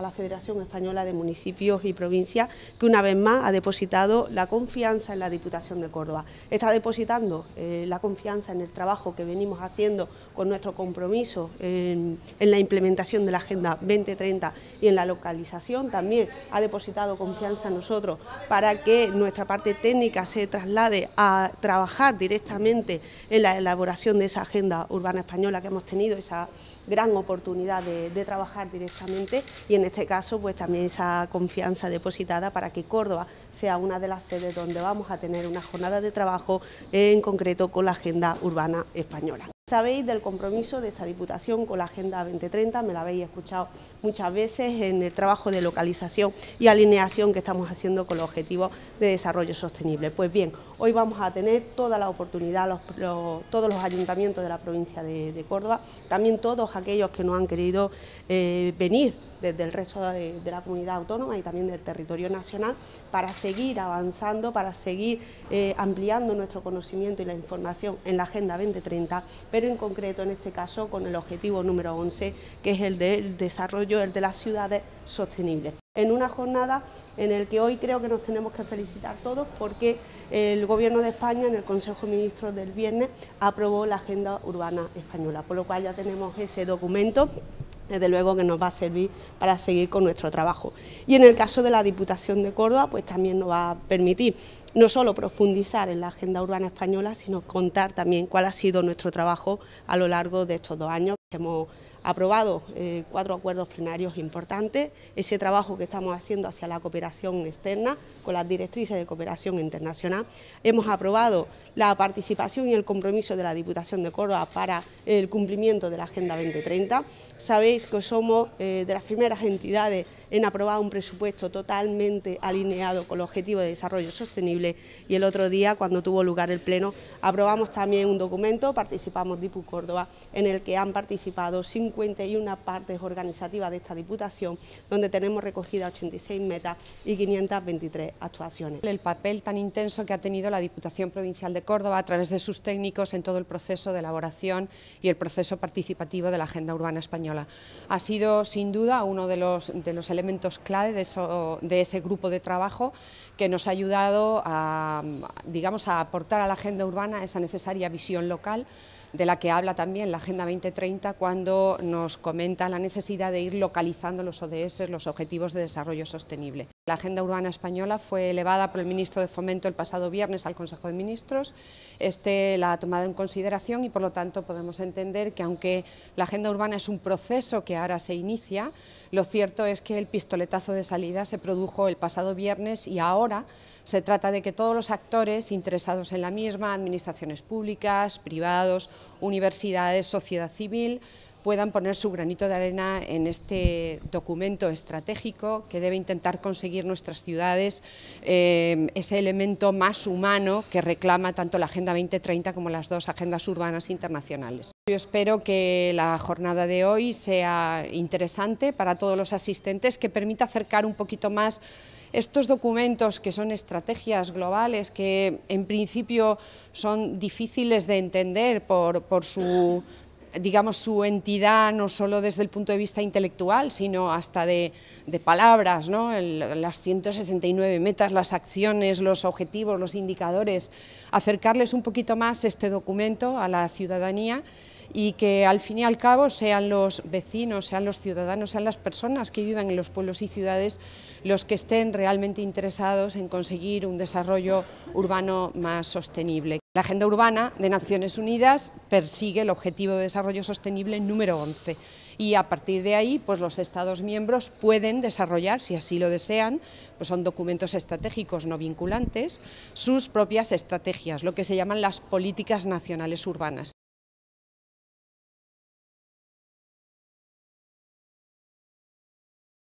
a la Federación Española de Municipios y Provincias, que una vez más ha depositado la confianza en la Diputación de Córdoba. Está depositando eh, la confianza en el trabajo que venimos haciendo con nuestro compromiso en, la implementación de la Agenda 2030 y en la localización. También ha depositado confianza en nosotros para que nuestra parte técnica se traslade a trabajar directamente en la elaboración de esa Agenda Urbana Española que hemos tenido, esa gran oportunidad de, de trabajar directamente y en en este caso, pues también esa confianza depositada para que Córdoba sea una de las sedes donde vamos a tener una jornada de trabajo en concreto con la agenda urbana española. Sabéis del compromiso de esta Diputación con la Agenda 2030, me la habéis escuchado muchas veces en el trabajo de localización y alineación que estamos haciendo con los objetivos de desarrollo sostenible. Pues bien, hoy vamos a tener toda la oportunidad, todos los ayuntamientos de la provincia de, Córdoba, también todos aquellos que no han querido eh, venir desde el resto de, la comunidad autónoma y también del territorio nacional, para seguir avanzando, para seguir eh, ampliando nuestro conocimiento y la información en la Agenda 2030, en concreto en este caso con el objetivo número 11, que es el del desarrollo, el de las ciudades sostenibles. En una jornada en la que hoy creo que nos tenemos que felicitar todos porque el Gobierno de España en el Consejo de Ministros del viernes aprobó la Agenda Urbana Española, por lo cual ya tenemos ese documento desde luego que nos va a servir para seguir con nuestro trabajo. Y en el caso de la Diputación de Córdoba, pues también nos va a permitir no solo profundizar en la agenda urbana española, sino contar también cuál ha sido nuestro trabajo a lo largo de estos dos años que hemos ...aprobado eh, cuatro acuerdos plenarios importantes, ese trabajo que estamos haciendo hacia la cooperación externa con las directrices de cooperación internacional. Hemos aprobado la participación y el compromiso de la Diputación de Córdoba para el cumplimiento de la Agenda 2030. Sabéis que somos eh, de las primeras entidades en aprobar un presupuesto totalmente alineado con el objetivo de desarrollo sostenible y el otro día, cuando tuvo lugar el Pleno, aprobamos también un documento, participamos DIPU Córdoba, en el que han participado 51 partes organizativas de esta Diputación, donde tenemos recogidas 86 metas y 523 actuaciones. El papel tan intenso que ha tenido la Diputación Provincial de Córdoba a través de sus técnicos en todo el proceso de elaboración y el proceso participativo de la Agenda Urbana Española. Ha sido, sin duda, uno de los, de los elementos elementos clave de, de ese grupo de trabajo que nos ha ayudado a, digamos, a aportar a la agenda urbana esa necesaria visión local de la que habla también la Agenda 2030 cuando nos comenta la necesidad de ir localizando los ODS, los Objetivos de Desarrollo Sostenible. La agenda urbana española fue elevada por el ministro de Fomento el pasado viernes al Consejo de Ministros. Este la ha tomado en consideración y, por lo tanto, podemos entender que, aunque la agenda urbana es un proceso que ahora se inicia, lo cierto es que el pistoletazo de salida se produjo el pasado viernes y ahora se trata de que todos los actores interesados en la misma, administraciones públicas, privados, universidades, sociedad civil, puedan poner su granito de arena en este documento estratégico que debe intentar conseguir nuestras ciudades eh, ese elemento más humano que reclama tanto la Agenda 2030 como las dos agendas urbanas internacionales. Yo espero que la jornada de hoy sea interesante para todos los asistentes, que permita acercar un poquito más estos documentos que son estrategias globales, que en principio son difíciles de entender por su digamos, su entidad no solo desde el punto de vista intelectual, sino hasta de, palabras, ¿no? las 169 metas, las acciones, los objetivos, los indicadores, acercarles un poquito más este documento a la ciudadanía y que al fin y al cabo sean los vecinos, sean los ciudadanos, sean las personas que vivan en los pueblos y ciudades los que estén realmente interesados en conseguir un desarrollo urbano más sostenible. La Agenda Urbana de Naciones Unidas persigue el Objetivo de Desarrollo Sostenible número 11 y a partir de ahí pues los Estados miembros pueden desarrollar, si así lo desean, pues son documentos estratégicos no vinculantes, sus propias estrategias, lo que se llaman las políticas nacionales urbanas.